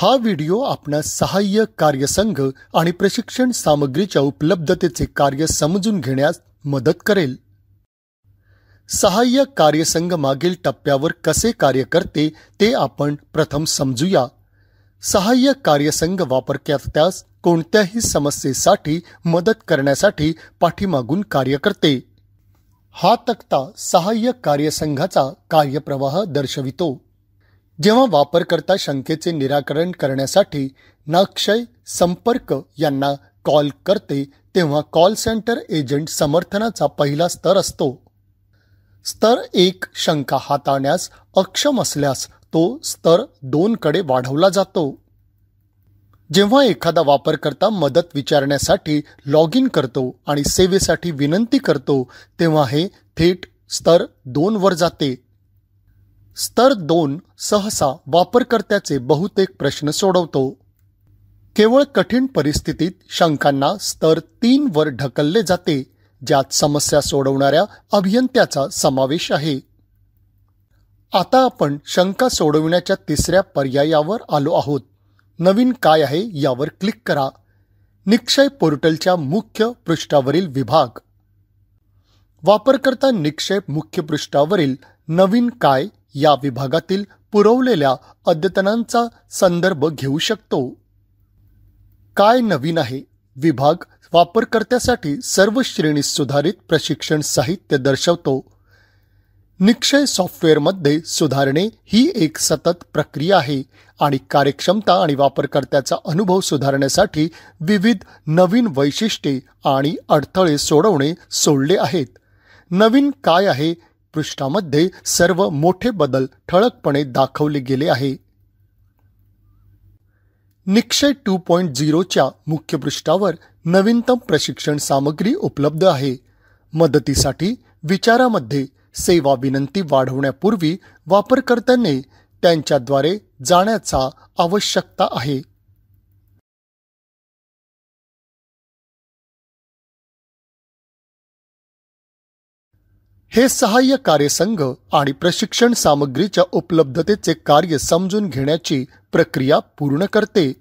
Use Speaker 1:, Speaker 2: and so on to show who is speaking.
Speaker 1: हा व्हिडिओ आपणास सहाय्य कार्यसंघ आणि प्रशिक्षण सामग्रीच्या उपलब्धतेचे कार्य समजून घेण्यास मदत करेल सहाय्य कार्यसंघ मागील टप्प्यावर कसे कार्य करते ते आपण प्रथम समजूया सहाय्य कार्यसंघ वापरकर्त्यास कोणत्याही समस्येसाठी मदत करण्यासाठी पाठीमागून कार्य करते हा तक्ता सहाय्य कार्यसंघाचा कार्यप्रवाह दर्शवितो जेव्हा वापरकर्ता शंकेचे निराकरण करण्यासाठी नक्षय संपर्क यांना कॉल करते तेव्हा कॉल सेंटर एजंट समर्थनाचा पहिला स्तर असतो स्तर एक शंका हाताळण्यास अक्षम असल्यास तो स्तर दोनकडे वाढवला जातो जेव्हा एखादा वापरकर्ता मदत विचारण्यासाठी लॉग इन करतो आणि सेवेसाठी विनंती करतो तेव्हा हे थेट स्तर दोनवर जाते स्तर दोन सहसा वापरकर्त्याचे बहुतेक प्रश्न सोडवतो केवळ कठीण परिस्थितीत शंकांना स्तर वर ढकलले जाते ज्यात समस्या सोडवणाऱ्या अभियंत्याचा समावेश आहे आता आपण शंका सोडविण्याच्या तिसऱ्या पर्यायावर आलो आहोत नवीन काय आहे यावर क्लिक करा निक्षय पोर्टलच्या मुख्य पृष्ठावरील विभाग वापरकर्ता निक्षय मुख्य पृष्ठावरील नवीन काय या विभागातील पुरवलेल्या अद्यतनांचा संदर्भ घेऊ शकतो काय नवीन आहे विभाग वापरकर्त्यासाठी सर्व श्रेणी सुधारित प्रशिक्षण साहित्य दर्शवतो निक्षय सॉफ्टवेअरमध्ये सुधारणे ही एक सतत प्रक्रिया आहे आणि कार्यक्षमता आणि वापरकर्त्याचा अनुभव सुधारण्यासाठी विविध नवीन वैशिष्ट्ये आणि अडथळे सोडवणे सोडले आहेत नवीन काय आहे पृष्ठामध्ये सर्व मोठे बदल ठळकपणे दाखवले गेले आहे निक्षय टू पॉइंट झिरोच्या मुख्य पृष्ठावर नवीनतम प्रशिक्षण सामग्री उपलब्ध आहे मदतीसाठी विचारामध्ये सेवा विनंती वाढवण्यापूर्वी वापरकर्त्यांनी त्यांच्याद्वारे जाण्याचा आवश्यकता आहे हे सहाय्य कार्यसंघ आणि प्रशिक्षण सामग्रीच्या उपलब्धतेचे कार्य समजून घेण्याची प्रक्रिया पूर्ण करते